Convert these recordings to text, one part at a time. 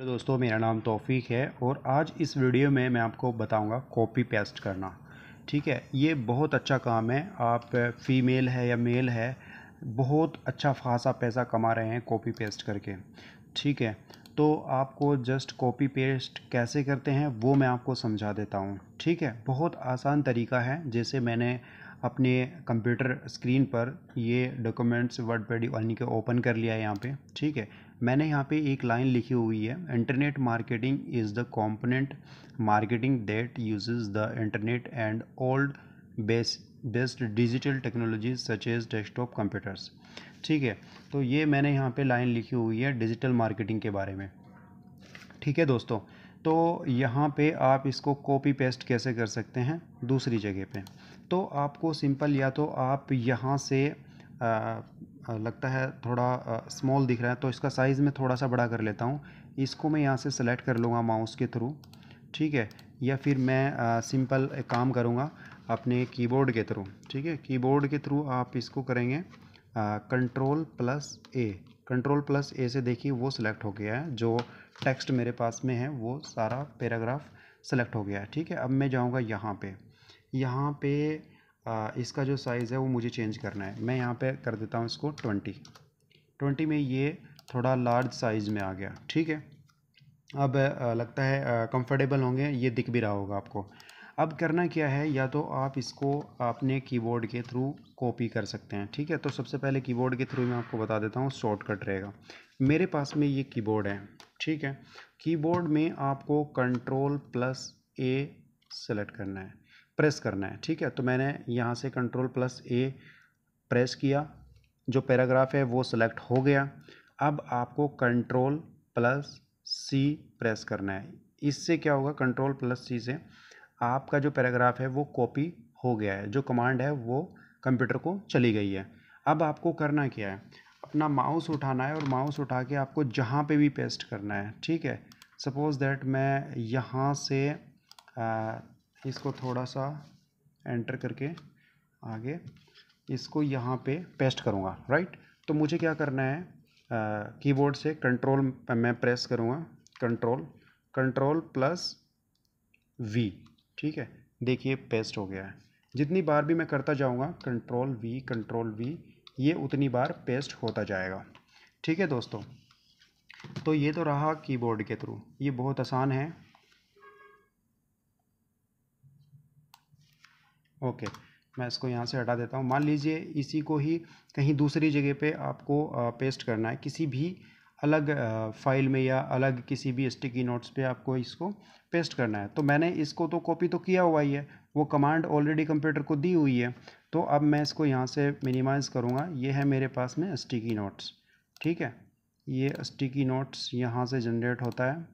hello दोस्तों मेरा नाम तौफीक है और आज इस वीडियो में मैं आपको बताऊंगा कॉपी पेस्ट करना ठीक है ये बहुत अच्छा काम है आप फीमेल है या मेल है बहुत अच्छा खासा पैसा कमा रहे हैं कॉपी पेस्ट करके ठीक है तो आपको जस्ट कॉपी पेस्ट कैसे करते हैं वो मैं आपको समझा देता हूँ ठीक है बहुत आसान तरीका है जैसे मैंने अपने कंप्यूटर स्क्रीन पर ये डॉक्यूमेंट्स वर्ड पेडी यानी कि ओपन कर लिया है यहाँ पे ठीक है मैंने यहाँ पे एक लाइन लिखी हुई है internet marketing is the component marketing that uses the internet and old base best digital technology such as desktop computers ठीक है तो ये मैंने यहाँ पे लाइन लिखी हुई है डिजिटल मार्केटिंग के बारे में ठीक है दोस्तों तो यहाँ पे आप इसको कॉपी पेस्ट कैसे कर सकते हैं दूसरी जगह पे तो आपको सिंपल या तो आप यहाँ से आ, लगता है थोड़ा स्मॉल दिख रहा है तो इसका साइज़ मैं थोड़ा सा बड़ा कर लेता हूँ इसको मैं यहाँ से सेलेक्ट कर लूँगा माउस के थ्रू ठीक है या फिर मैं सिंपल एक काम करूँगा अपने कीबोर्ड के थ्रू ठीक है कीबोर्ड के थ्रू आप इसको करेंगे control plus A control plus A से देखिए वो सिलेक्ट हो गया है जो टेक्स्ट मेरे पास में है वो सारा पैराग्राफ सेलेक्ट हो गया है ठीक है अब मैं जाऊँगा यहाँ पर यहाँ पे आ, इसका जो साइज़ है वो मुझे चेंज करना है मैं यहाँ पे कर देता हूँ इसको ट्वेंटी ट्वेंटी में ये थोड़ा लार्ज साइज़ में आ गया ठीक है अब आ, लगता है कंफर्टेबल होंगे ये दिख भी रहा होगा आपको अब करना क्या है या तो आप इसको अपने कीबोर्ड के थ्रू कॉपी कर सकते हैं ठीक है तो सबसे पहले कीबोर्ड के थ्रू मैं आपको बता देता हूँ शॉर्टकट रहेगा मेरे पास में ये कीबोर्ड है ठीक है कीबोर्ड में आपको कंट्रोल प्लस ए सेलेक्ट करना है प्रेस करना है ठीक है तो मैंने यहाँ से कंट्रोल प्लस ए प्रेस किया जो पैराग्राफ है वो सिलेक्ट हो गया अब आपको कंट्रोल प्लस सी प्रेस करना है इससे क्या होगा कंट्रोल प्लस सी से आपका जो पैराग्राफ है वो कॉपी हो गया है जो कमांड है वो कंप्यूटर को चली गई है अब आपको करना क्या है अपना माउस उठाना है और माउस उठा के आपको जहाँ पे भी पेस्ट करना है ठीक है सपोज़ दैट मैं यहाँ से इसको थोड़ा सा एंटर करके आगे इसको यहाँ पे पेस्ट करूँगा राइट तो मुझे क्या करना है कीबोर्ड से कंट्रोल मैं प्रेस करूँगा कंट्रोल कंट्रोल प्लस वी ठीक है देखिए पेस्ट हो गया है जितनी बार भी मैं करता जाऊँगा कंट्रोल वी कंट्रोल वी ये उतनी बार पेस्ट होता जाएगा ठीक है दोस्तों तो ये तो रहा कीबोर्ड के थ्रू ये बहुत आसान है ओके मैं इसको यहाँ से हटा देता हूँ मान लीजिए इसी को ही कहीं दूसरी जगह पे आपको पेस्ट करना है किसी भी अलग फाइल में या अलग किसी भी स्टिकी नोट्स पे आपको इसको पेस्ट करना है तो मैंने इसको तो कॉपी तो किया हुआ ही है वो कमांड ऑलरेडी कंप्यूटर को दी हुई है तो अब मैं इसको यहाँ से मिनिमाइज़ करूँगा ये है मेरे पास में स्टिकी नोट्स ठीक है ये स्टिकी नोट्स यहाँ से जनरेट होता है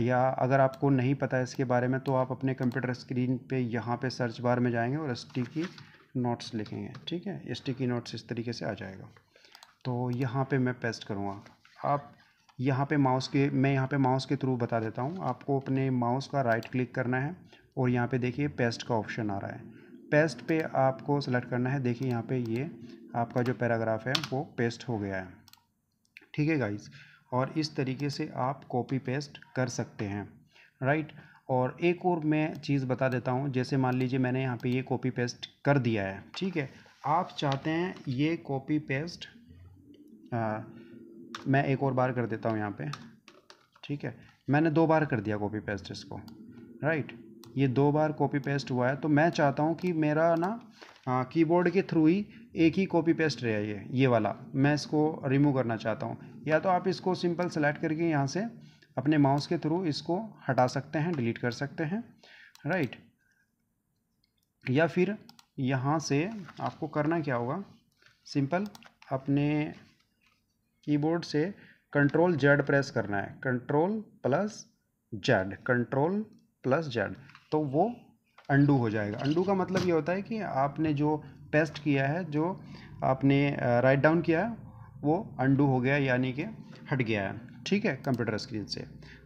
या अगर आपको नहीं पता है इसके बारे में तो आप अपने कंप्यूटर स्क्रीन पे यहाँ पे सर्च बार में जाएंगे और एस की नोट्स लिखेंगे ठीक है एस की नोट्स इस तरीके से आ जाएगा तो यहाँ पे मैं पेस्ट करूँगा आप यहाँ पे माउस के मैं यहाँ पे माउस के थ्रू बता देता हूँ आपको अपने माउस का राइट क्लिक करना है और यहाँ पर देखिए पेस्ट का ऑप्शन आ रहा है पेस्ट पे आपको सेलेक्ट करना है देखिए यहाँ पर ये आपका जो पैराग्राफ है वो पेस्ट हो गया है ठीक है गाइज़ और इस तरीके से आप कॉपी पेस्ट कर सकते हैं राइट और एक और मैं चीज़ बता देता हूँ जैसे मान लीजिए मैंने यहाँ पे ये कॉपी पेस्ट कर दिया है ठीक है आप चाहते हैं ये कॉपी पेस्ट आ, मैं एक और बार कर देता हूँ यहाँ पे ठीक है मैंने दो बार कर दिया कॉपी पेस्ट इसको राइट ये दो बार कॉपी पेस्ट हुआ है तो मैं चाहता हूँ कि मेरा ना कीबोर्ड हाँ, के थ्रू ही एक ही कॉपी पेस्ट रहे ये ये वाला मैं इसको रिमूव करना चाहता हूँ या तो आप इसको सिंपल सेलेक्ट करके यहाँ से अपने माउस के थ्रू इसको हटा सकते हैं डिलीट कर सकते हैं राइट या फिर यहाँ से आपको करना क्या होगा सिंपल अपने कीबोर्ड से कंट्रोल जेड प्रेस करना है control plus Z control plus Z तो वो अंडू हो जाएगा अंडू का मतलब ये होता है कि आपने जो पेस्ट किया है जो आपने राइट डाउन किया है वो अंडू हो गया यानी कि हट गया है ठीक है कंप्यूटर स्क्रीन से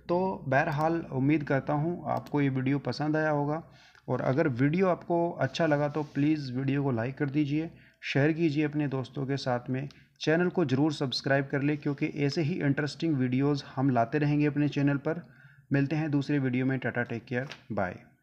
तो बहरहाल उम्मीद करता हूँ आपको ये वीडियो पसंद आया होगा और अगर वीडियो आपको अच्छा लगा तो प्लीज़ वीडियो को लाइक कर दीजिए शेयर कीजिए अपने दोस्तों के साथ में चैनल को ज़रूर सब्सक्राइब कर ले क्योंकि ऐसे ही इंटरेस्टिंग वीडियोज़ हम लाते रहेंगे अपने चैनल पर मिलते हैं दूसरे वीडियो में टाटा टेक केयर बाय